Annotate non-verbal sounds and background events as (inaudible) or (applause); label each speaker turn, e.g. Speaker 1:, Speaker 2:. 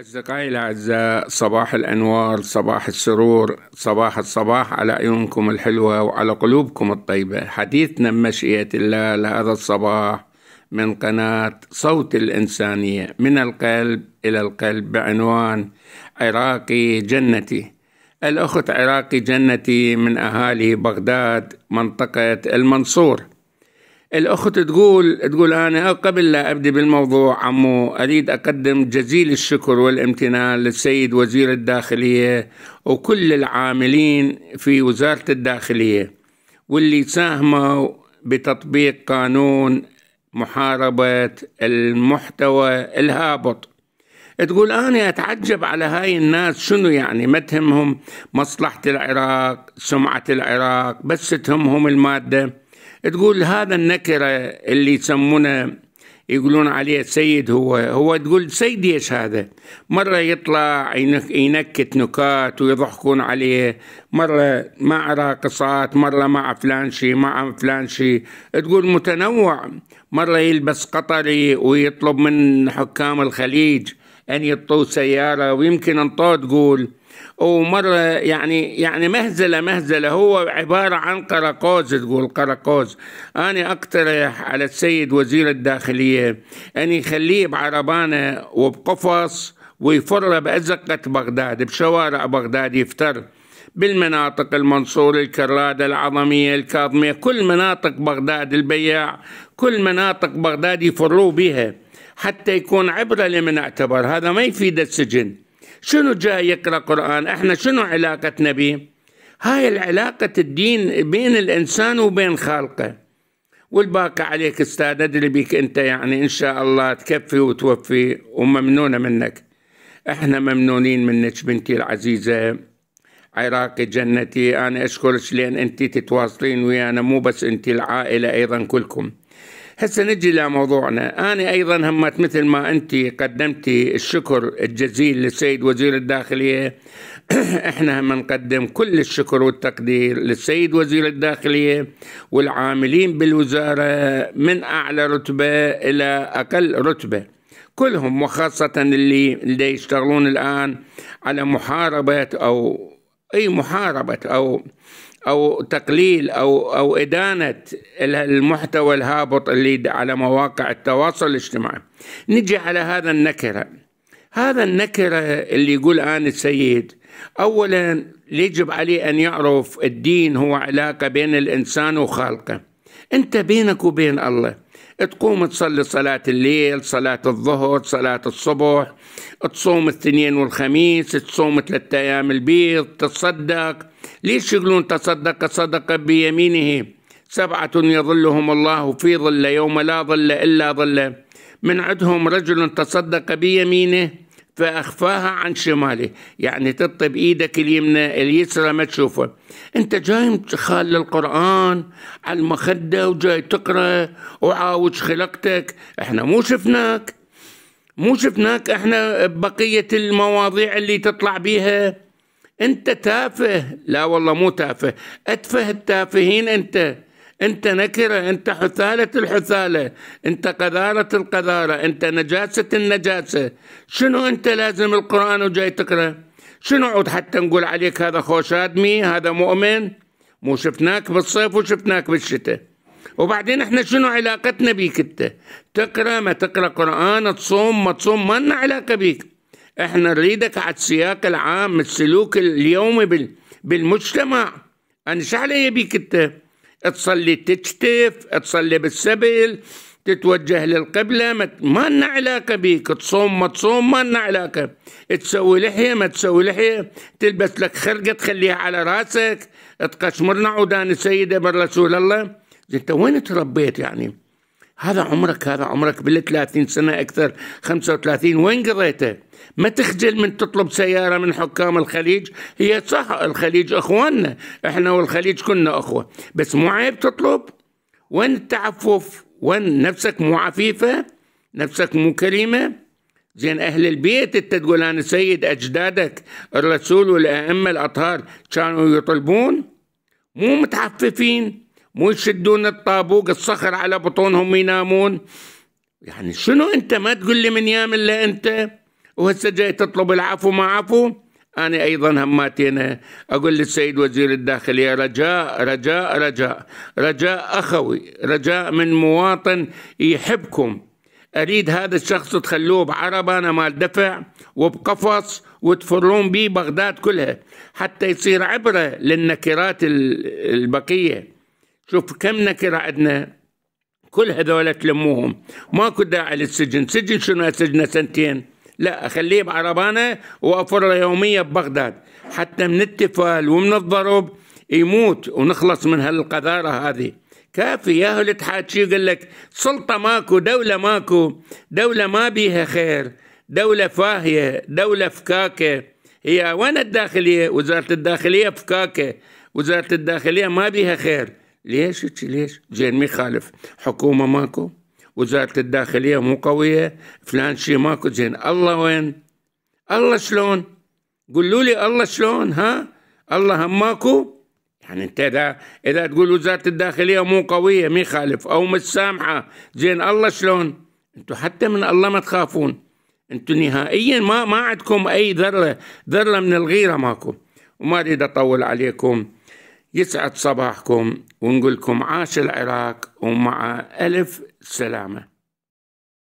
Speaker 1: أصدقائي الأعزاء صباح الأنوار صباح السرور صباح الصباح على عيونكم الحلوة وعلى قلوبكم الطيبة حديثنا بمشيئة الله لهذا الصباح من قناة صوت الإنسانية من القلب إلى القلب بعنوان عراقي جنتي الأخت عراقي جنتي من أهالي بغداد منطقة المنصور الأخت تقول تقول أنا قبل لا أبدي بالموضوع عمو أريد أقدم جزيل الشكر والامتنان للسيد وزير الداخلية وكل العاملين في وزارة الداخلية واللي ساهموا بتطبيق قانون محاربة المحتوى الهابط تقول أنا أتعجب على هاي الناس شنو يعني ما تهمهم مصلحة العراق سمعة العراق بس تهمهم المادة تقول هذا النكرة اللي يسمونه يقولون عليه سيد هو هو تقول سيد ايش هذا مرة يطلع ينكت نكات ويضحكون عليه مرة مع راقصات مرة مع فلان شي مع فلان شي تقول متنوع مرة يلبس قطري ويطلب من حكام الخليج ان يطوا سياره ويمكن انطوا تقول ومره يعني يعني مهزله مهزله هو عباره عن قرقوز تقول قرقوز انا اقترح على السيد وزير الداخليه ان يخليه بعربانه وبقفص ويفر بازقه بغداد بشوارع بغداد يفتر بالمناطق المنصور الكرادة العظمية الكاظمية كل مناطق بغداد البياع كل مناطق بغداد يفروا بها حتى يكون عبرة لمن اعتبر هذا ما يفيد السجن شنو جاي يقرأ قرآن احنا شنو علاقتنا به هاي العلاقة الدين بين الإنسان وبين خالقه والباقي عليك أستاذ أدري بيك أنت يعني إن شاء الله تكفي وتوفي وممنونة منك احنا ممنونين منك بنتي العزيزة عراقي جنتي أنا أشكرك لأن أنت تتواصلين ويانا مو بس أنت العائلة أيضا كلكم هسه نجي لموضوعنا أنا أيضا همت مثل ما أنت قدمتي الشكر الجزيل للسيد وزير الداخلية (clears throat) احنا هم نقدم كل الشكر والتقدير للسيد وزير الداخلية والعاملين بالوزارة من أعلى رتبة إلى أقل رتبة كلهم وخاصة اللي اللي يشتغلون الآن على محاربة أو أي محاربة أو او تقليل او او ادانه المحتوى الهابط اللي على مواقع التواصل الاجتماعي. نجي على هذا النكره. هذا النكره اللي يقول ان السيد اولا يجب عليه ان يعرف الدين هو علاقه بين الانسان وخالقه. انت بينك وبين الله تقوم تصلي صلاة الليل صلاة الظهر صلاة الصبح تصوم الاثنين والخميس تصوم ثلاثة أيام البيض تتصدق ليش يقولون تصدق صدقة بيمينه سبعة يظلهم الله في ظل يوم لا ظل إلا ظله من عندهم رجل تصدق بيمينه فأخفاها عن شماله يعني تطي بإيدك اليمنى اليسرى ما تشوفه أنت جاي خال للقرآن على المخدة وجاي تقرأ وعاوج خلقتك احنا مو شفناك مو شفناك احنا بقية المواضيع اللي تطلع بيها انت تافه لا والله مو تافه اتفه التافهين انت انت نكره انت حثاله الحثاله انت قذاره القذاره انت نجاسه النجاسه شنو انت لازم القران وجاي تقرا شنو عود حتى نقول عليك هذا خوش ادمي هذا مؤمن مو شفناك بالصيف وشفناك بالشتاء وبعدين احنا شنو علاقتنا بيك انت تقرا ما تقرا قران تصوم ما تصوم ما لنا علاقه بيك احنا نريدك على السياق العام السلوك اليومي بالمجتمع انا شو علي بيك انت تصلي تجتف تصلي بالسبل تتوجه للقبلة ما لنا علاقة بيك تصوم ما تصوم ما لنا علاقة تسوي لحية ما تسوي لحية تلبس لك خرقة تخليها على راسك تقشمرنا عودان السيدة برسول الله انت وين تربيت يعني هذا عمرك هذا عمرك بال 30 سنه اكثر 35 وين قضيته؟ ما تخجل من تطلب سياره من حكام الخليج هي صح الخليج اخواننا احنا والخليج كنا اخوه بس مو عيب تطلب وين التعفف؟ وين نفسك مو عفيفه؟ نفسك مو كريمه؟ زين أهل البيت أنت تقول أنا سيد أجدادك الرسول والأئمة الأطهار كانوا يطلبون مو متعففين مو يشدون الطابوق الصخر على بطونهم ينامون يعني شنو انت ما تقول لي من يام الا انت وهسه جاي تطلب العفو ما عفو انا ايضا هماتينا اقول للسيد وزير الداخليه رجاء رجاء رجاء رجاء اخوي رجاء من مواطن يحبكم اريد هذا الشخص تخلوه بعربه انا مال دفع وبقفص وتفرون بيه بغداد كلها حتى يصير عبره للنكرات البقيه شوف كم نكرة عندنا كل هذول تلموهم ماكو داعي للسجن سجن شنو سجنه سنتين لا اخليه بعربانه وأفر له يوميه ببغداد حتى من التفال ومن الضرب يموت ونخلص من هالقذاره هذه كافي يا اللي تحاكي يقول لك سلطه ماكو دوله ماكو دوله ما بيها خير دوله فاهيه دوله فكاكه هي وين الداخليه وزاره الداخليه فكاكه وزاره الداخليه ما بيها خير ليش ليش زين مي خالف حكومه ماكو وزاره الداخليه مو قويه فلان شيء ماكو زين الله وين الله شلون قولوا لي الله شلون ها الله هم ماكو يعني انت اذا اذا تقول وزاره الداخليه مو قويه مي خالف او مش سامحه زين الله شلون انتوا حتى من الله ما تخافون انتوا نهائيا ما ما عندكم اي ذره ذره من الغيره ماكو وما اريد اطول عليكم يسعد صباحكم ونقولكم عاش العراق ومع ألف سلامة